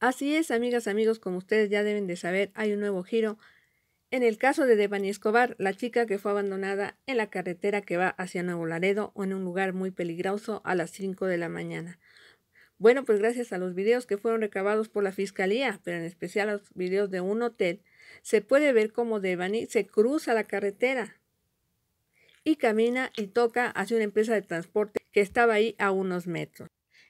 Así es, amigas, amigos, como ustedes ya deben de saber, hay un nuevo giro. En el caso de Devani Escobar, la chica que fue abandonada en la carretera que va hacia Nuevo Laredo o en un lugar muy peligroso a las 5 de la mañana. Bueno, pues gracias a los videos que fueron recabados por la fiscalía, pero en especial los videos de un hotel, se puede ver cómo Devani se cruza la carretera y camina y toca hacia una empresa de transporte que estaba ahí a unos metros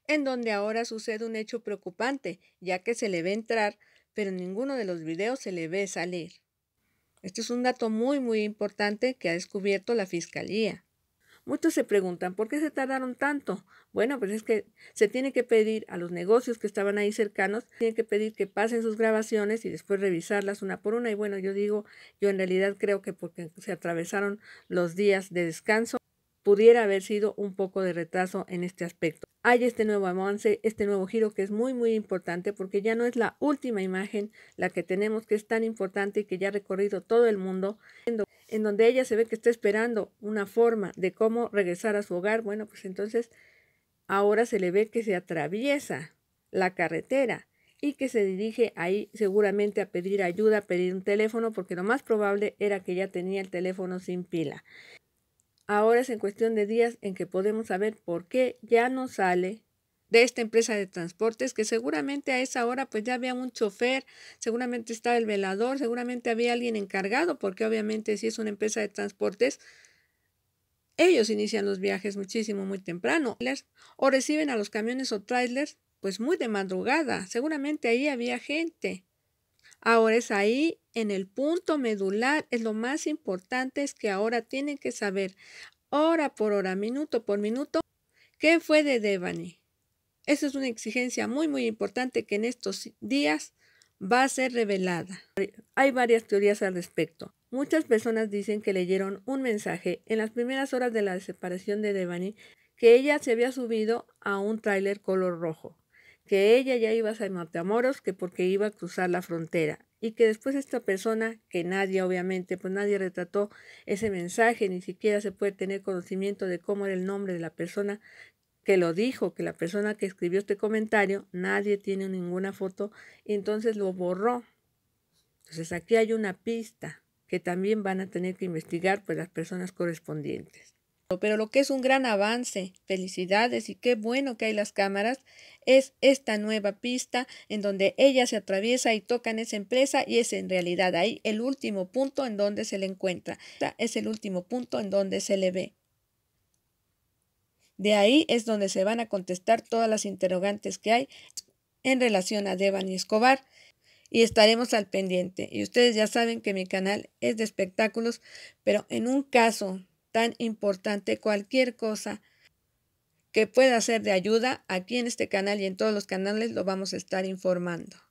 en donde ahora sucede un hecho preocupante, ya que se le ve entrar, pero en ninguno de los videos se le ve salir. Este es un dato muy muy importante que ha descubierto la Fiscalía. Muchos se preguntan, ¿por qué se tardaron tanto? Bueno, pues es que se tiene que pedir a los negocios que estaban ahí cercanos, tienen que pedir que pasen sus grabaciones y después revisarlas una por una. Y bueno, yo digo, yo en realidad creo que porque se atravesaron los días de descanso, pudiera haber sido un poco de retraso en este aspecto. Hay este nuevo avance, este nuevo giro que es muy muy importante porque ya no es la última imagen la que tenemos que es tan importante y que ya ha recorrido todo el mundo, en donde ella se ve que está esperando una forma de cómo regresar a su hogar. Bueno, pues entonces ahora se le ve que se atraviesa la carretera y que se dirige ahí seguramente a pedir ayuda, a pedir un teléfono, porque lo más probable era que ya tenía el teléfono sin pila. Ahora es en cuestión de días en que podemos saber por qué ya no sale de esta empresa de transportes, que seguramente a esa hora pues ya había un chofer, seguramente estaba el velador, seguramente había alguien encargado, porque obviamente si es una empresa de transportes, ellos inician los viajes muchísimo muy temprano, o reciben a los camiones o trailers pues muy de madrugada, seguramente ahí había gente. Ahora es ahí en el punto medular es lo más importante es que ahora tienen que saber hora por hora, minuto por minuto, qué fue de Devani. Esa es una exigencia muy, muy importante que en estos días va a ser revelada. Hay varias teorías al respecto. Muchas personas dicen que leyeron un mensaje en las primeras horas de la separación de Devani que ella se había subido a un tráiler color rojo, que ella ya iba a Matamoros, que porque iba a cruzar la frontera y que después esta persona, que nadie obviamente, pues nadie retrató ese mensaje, ni siquiera se puede tener conocimiento de cómo era el nombre de la persona que lo dijo, que la persona que escribió este comentario, nadie tiene ninguna foto y entonces lo borró. Entonces aquí hay una pista que también van a tener que investigar pues las personas correspondientes. Pero lo que es un gran avance, felicidades y qué bueno que hay las cámaras, es esta nueva pista en donde ella se atraviesa y toca en esa empresa y es en realidad ahí el último punto en donde se le encuentra. Es el último punto en donde se le ve. De ahí es donde se van a contestar todas las interrogantes que hay en relación a Devan y Escobar y estaremos al pendiente. Y ustedes ya saben que mi canal es de espectáculos, pero en un caso tan importante cualquier cosa que pueda ser de ayuda, aquí en este canal y en todos los canales lo vamos a estar informando.